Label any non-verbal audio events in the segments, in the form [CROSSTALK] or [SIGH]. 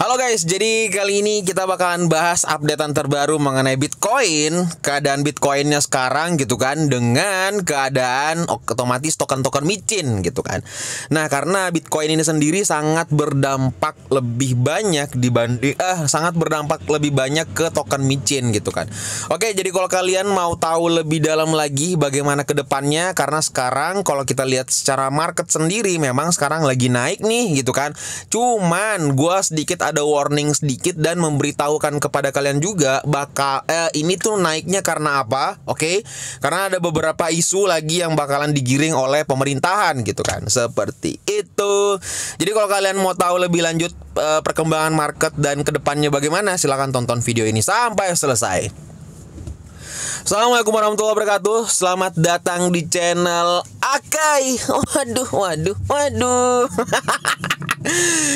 Halo guys, jadi kali ini kita bakalan bahas updatean terbaru mengenai Bitcoin Keadaan Bitcoinnya sekarang gitu kan Dengan keadaan otomatis token-token micin gitu kan Nah karena Bitcoin ini sendiri sangat berdampak lebih banyak dibanding eh, Sangat berdampak lebih banyak ke token micin gitu kan Oke jadi kalau kalian mau tahu lebih dalam lagi bagaimana kedepannya Karena sekarang kalau kita lihat secara market sendiri memang sekarang lagi naik nih gitu kan Cuman gue sedikit ada warning sedikit dan memberitahukan kepada kalian juga bakal eh, ini tuh naiknya karena apa, oke? Okay? Karena ada beberapa isu lagi yang bakalan digiring oleh pemerintahan gitu kan, seperti itu. Jadi kalau kalian mau tahu lebih lanjut eh, perkembangan market dan kedepannya bagaimana, silahkan tonton video ini sampai selesai. Assalamualaikum warahmatullahi wabarakatuh Selamat datang di channel Akai Waduh, waduh, waduh [LAUGHS]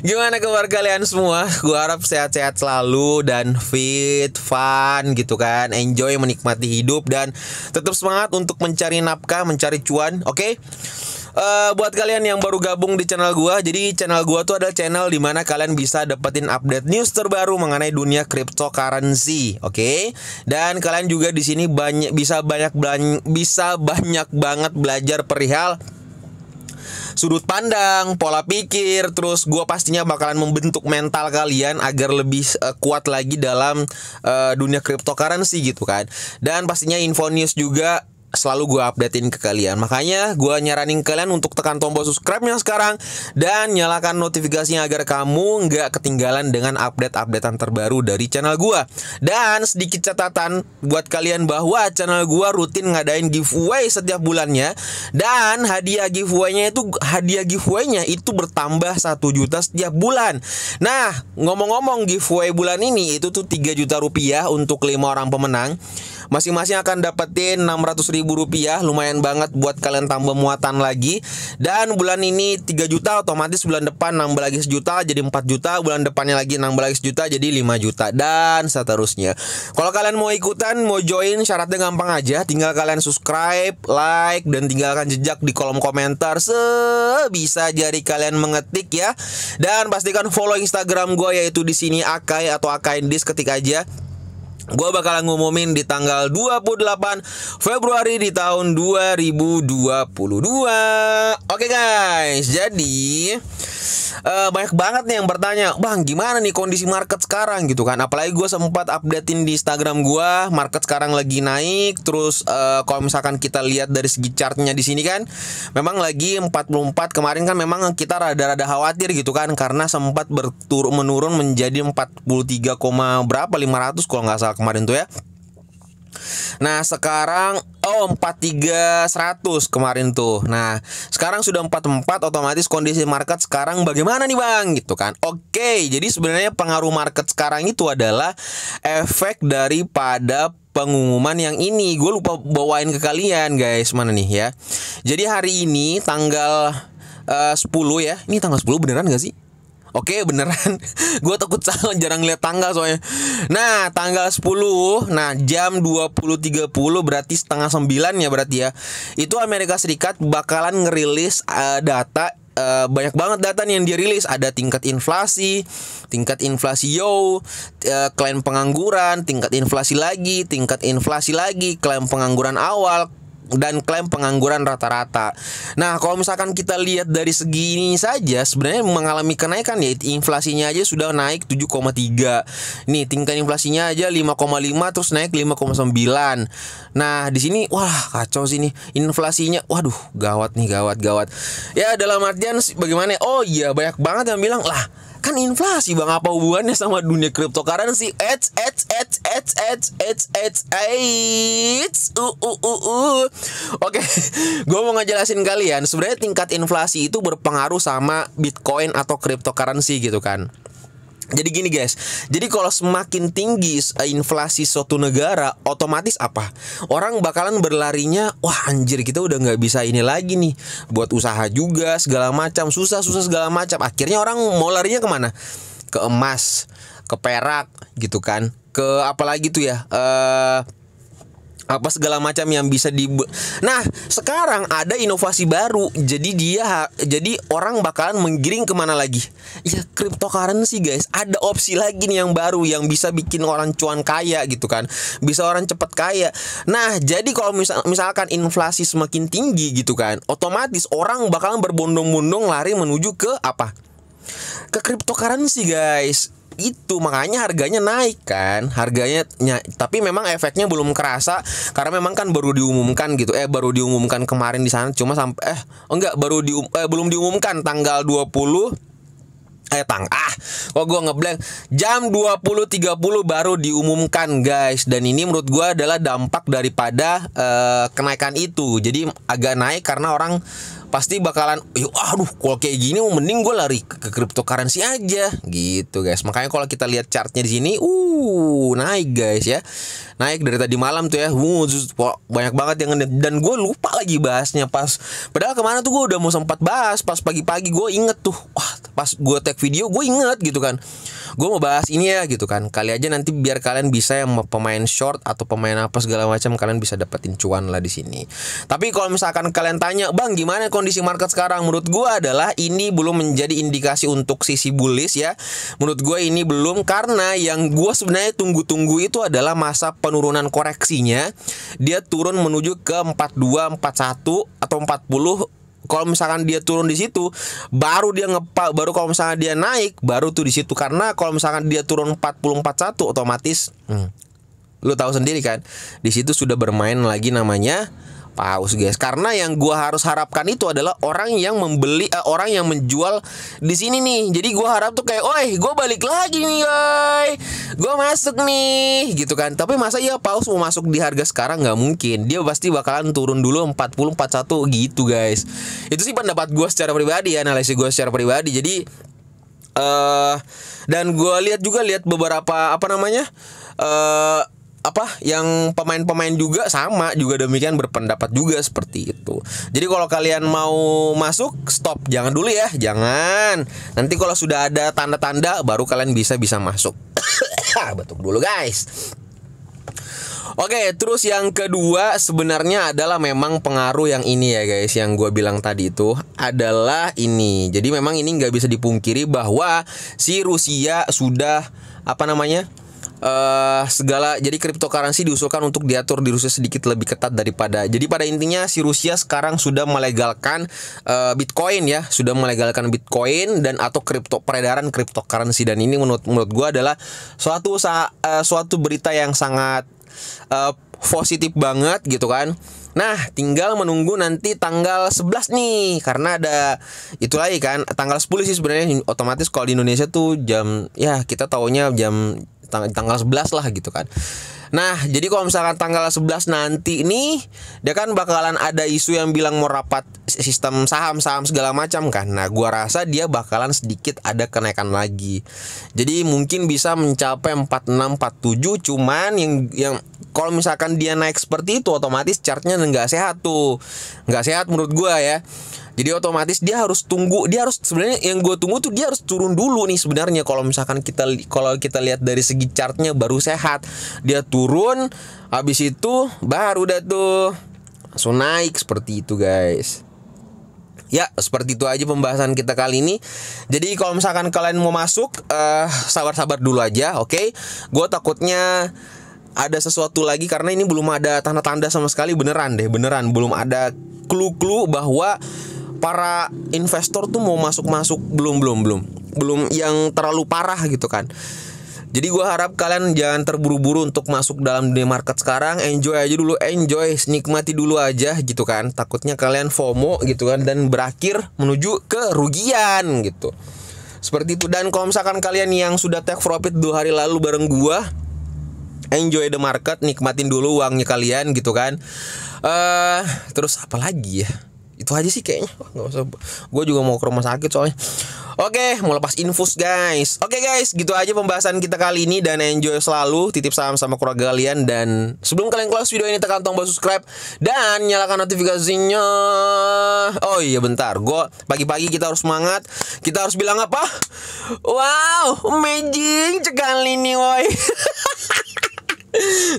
Gimana kabar kalian semua? Gue harap sehat-sehat selalu dan fit, fun gitu kan. Enjoy menikmati hidup dan tetap semangat untuk mencari nafkah, mencari cuan, oke? Okay? Uh, eh, buat kalian yang baru gabung di channel gua, jadi channel gua tuh adalah channel di mana kalian bisa dapetin update news terbaru mengenai dunia cryptocurrency, oke? Okay? Dan kalian juga di sini banyak bisa banyak bisa banyak banget belajar perihal sudut pandang, pola pikir, terus gue pastinya bakalan membentuk mental kalian agar lebih uh, kuat lagi dalam uh, dunia cryptocurrency gitu kan. Dan pastinya info news juga selalu gue updatein ke kalian. Makanya gue nyaranin kalian untuk tekan tombol subscribe-nya sekarang dan nyalakan notifikasinya agar kamu nggak ketinggalan dengan update-updatean terbaru dari channel gue. Dan sedikit catatan buat kalian bahwa channel gue rutin ngadain giveaway setiap bulannya dan hadiah giveaway-nya itu hadiah giveaway-nya itu bertambah 1 juta setiap bulan. Nah, ngomong-ngomong giveaway bulan ini itu tuh 3 juta rupiah untuk 5 orang pemenang. Masing-masing akan dapetin 600 ribu rupiah Lumayan banget buat kalian tambah muatan lagi Dan bulan ini 3 juta Otomatis bulan depan nambah lagi sejuta Jadi 4 juta Bulan depannya lagi nambah lagi sejuta Jadi 5 juta Dan seterusnya Kalau kalian mau ikutan Mau join Syaratnya gampang aja Tinggal kalian subscribe Like Dan tinggalkan jejak di kolom komentar Sebisa jari kalian mengetik ya Dan pastikan follow Instagram gue Yaitu di sini Akai atau Akai Dis Ketik aja Gue bakalan ngumumin di tanggal 28 Februari di tahun 2022 Oke guys, jadi uh, banyak banget nih yang bertanya, "Bang, gimana nih kondisi market sekarang?" gitu kan. Apalagi gue sempat updatein di Instagram gue, market sekarang lagi naik. Terus uh, kalau misalkan kita lihat dari segi chartnya di sini kan, memang lagi 44 kemarin kan memang kita rada-rada khawatir gitu kan karena sempat berturun menurun menjadi 43, berapa 500 kalau nggak salah kemarin tuh ya. Nah sekarang oh 43 100 kemarin tuh. Nah sekarang sudah 44 otomatis kondisi market sekarang bagaimana nih bang gitu kan? Oke jadi sebenarnya pengaruh market sekarang itu adalah efek daripada pengumuman yang ini. Gue lupa bawain ke kalian guys mana nih ya. Jadi hari ini tanggal eh, uh, 10 ya. Ini tanggal 10 beneran gak sih? Oke beneran [LAUGHS] Gue takut salah jarang lihat tanggal soalnya Nah tanggal 10 Nah jam 20.30 berarti setengah 9 ya berarti ya Itu Amerika Serikat bakalan ngerilis uh, data Uh, banyak banget data yang dirilis ada tingkat inflasi, tingkat inflasi yo, uh, klaim pengangguran, tingkat inflasi lagi, tingkat inflasi lagi, klaim pengangguran awal, dan klaim pengangguran rata-rata. Nah, kalau misalkan kita lihat dari segi ini saja sebenarnya mengalami kenaikan ya inflasinya aja sudah naik 7,3. Nih, tingkat inflasinya aja 5,5 terus naik 5,9. Nah, di sini wah kacau sih sini inflasinya. Waduh, gawat nih, gawat, gawat. Ya, dalam artian bagaimana? Ya? Oh iya, banyak banget yang bilang, "Lah, kan inflasi bang apa hubungannya sama dunia cryptocurrency ets ets ets ets ets ets ets ets uh uh uh uh oke [LAUGHS] gue mau ngejelasin kalian sebenarnya tingkat inflasi itu berpengaruh sama bitcoin atau cryptocurrency gitu kan jadi gini guys, jadi kalau semakin tinggi eh, inflasi suatu negara, otomatis apa? Orang bakalan berlarinya, wah anjir kita udah nggak bisa ini lagi nih, buat usaha juga segala macam, susah-susah segala macam. Akhirnya orang mau larinya kemana? Ke emas, ke perak, gitu kan? Ke apa lagi tuh ya? Eh apa segala macam yang bisa di Nah, sekarang ada inovasi baru. Jadi dia jadi orang bakalan menggiring kemana lagi? Ya cryptocurrency, guys. Ada opsi lagi nih yang baru yang bisa bikin orang cuan kaya gitu kan. Bisa orang cepet kaya. Nah, jadi kalau misal, misalkan inflasi semakin tinggi gitu kan, otomatis orang bakalan berbondong-bondong lari menuju ke apa? ke cryptocurrency guys itu makanya harganya naik kan harganya ny- tapi memang efeknya belum kerasa karena memang kan baru diumumkan gitu eh baru diumumkan kemarin di sana cuma sampai eh enggak baru di eh, belum diumumkan tanggal 20 eh tang ah kok gue ngeblank jam 20.30 baru diumumkan guys dan ini menurut gue adalah dampak daripada uh, kenaikan itu jadi agak naik karena orang pasti bakalan yuk aduh kalau kayak gini mending gue lari ke, ke cryptocurrency aja gitu guys makanya kalau kita lihat chartnya di sini uh naik guys ya naik dari tadi malam tuh ya uh, banyak banget yang dan gue lupa lagi bahasnya pas padahal kemana tuh gue udah mau sempat bahas pas pagi-pagi gue inget tuh wah pas gue tag video gue inget gitu kan gue mau bahas ini ya gitu kan kali aja nanti biar kalian bisa yang pemain short atau pemain apa segala macam kalian bisa dapetin cuan lah di sini tapi kalau misalkan kalian tanya bang gimana kondisi market sekarang menurut gue adalah ini belum menjadi indikasi untuk sisi bullish ya menurut gue ini belum karena yang gue sebenarnya tunggu-tunggu itu adalah masa penurunan koreksinya dia turun menuju ke 42 41 atau 40 kalau misalkan dia turun di situ baru dia ngepak baru kalau misalkan dia naik baru tuh di situ karena kalau misalkan dia turun 441, otomatis hmm, lu tahu sendiri kan di situ sudah bermain lagi namanya paus guys karena yang gua harus harapkan itu adalah orang yang membeli uh, orang yang menjual di sini nih jadi gua harap tuh kayak oi gua balik lagi nih oi gua masuk nih gitu kan tapi masa iya paus mau masuk di harga sekarang nggak mungkin dia pasti bakalan turun dulu 40 41 gitu guys itu sih pendapat gua secara pribadi ya analisis gua secara pribadi jadi eh uh, dan gua lihat juga lihat beberapa apa namanya eh uh, apa yang pemain-pemain juga sama juga demikian berpendapat juga seperti itu. Jadi kalau kalian mau masuk stop jangan dulu ya, jangan. Nanti kalau sudah ada tanda-tanda baru kalian bisa bisa masuk. [COUGHS] betul dulu guys. Oke, terus yang kedua sebenarnya adalah memang pengaruh yang ini ya guys, yang gue bilang tadi itu adalah ini. Jadi memang ini nggak bisa dipungkiri bahwa si Rusia sudah apa namanya Uh, segala jadi cryptocurrency diusulkan untuk diatur di Rusia sedikit lebih ketat daripada jadi pada intinya si Rusia sekarang sudah melegalkan uh, Bitcoin ya sudah melegalkan Bitcoin dan atau kripto peredaran cryptocurrency dan ini menurut menurut gua adalah suatu usaha, uh, eh, suatu berita yang sangat uh, positif banget gitu kan Nah, tinggal menunggu nanti tanggal 11 nih karena ada itu lagi kan tanggal 10 sih sebenarnya otomatis kalau di Indonesia tuh jam ya kita taunya jam tanggal 11 lah gitu kan. Nah, jadi kalau misalkan tanggal 11 nanti ini, dia kan bakalan ada isu yang bilang mau rapat sistem saham-saham segala macam kan. Nah, gua rasa dia bakalan sedikit ada kenaikan lagi. Jadi mungkin bisa mencapai 4647 tujuh cuman yang yang kalau misalkan dia naik seperti itu otomatis chartnya nggak sehat tuh nggak sehat menurut gue ya jadi otomatis dia harus tunggu dia harus sebenarnya yang gue tunggu tuh dia harus turun dulu nih sebenarnya kalau misalkan kita kalau kita lihat dari segi chartnya baru sehat dia turun habis itu baru udah tuh langsung naik seperti itu guys Ya, seperti itu aja pembahasan kita kali ini. Jadi kalau misalkan kalian mau masuk, eh, sabar-sabar uh, dulu aja, oke? Okay? Gue takutnya ada sesuatu lagi karena ini belum ada tanda-tanda sama sekali beneran deh beneran belum ada clue-clue bahwa para investor tuh mau masuk-masuk belum belum belum belum yang terlalu parah gitu kan jadi gue harap kalian jangan terburu-buru untuk masuk dalam dunia market sekarang enjoy aja dulu enjoy nikmati dulu aja gitu kan takutnya kalian FOMO gitu kan dan berakhir menuju kerugian gitu seperti itu dan kalau misalkan kalian yang sudah take profit dua hari lalu bareng gue enjoy the market, nikmatin dulu uangnya kalian gitu kan. Eh uh, terus apa lagi ya? Itu aja sih kayaknya. Wah, usah. Gue juga mau ke rumah sakit soalnya. Oke, mau lepas infus guys. Oke guys, gitu aja pembahasan kita kali ini dan enjoy selalu. Titip salam sama keluarga kalian dan sebelum kalian close video ini tekan tombol subscribe dan nyalakan notifikasinya. Oh iya bentar, gue pagi-pagi kita harus semangat. Kita harus bilang apa? Wow, amazing sekali ini, woi. [LAUGHS]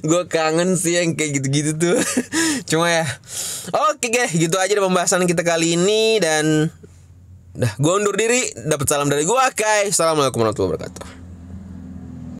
gue kangen sih yang kayak gitu-gitu tuh cuma ya oke okay, guys gitu aja deh pembahasan kita kali ini dan dah gue undur diri dapat salam dari gue kai assalamualaikum warahmatullahi wabarakatuh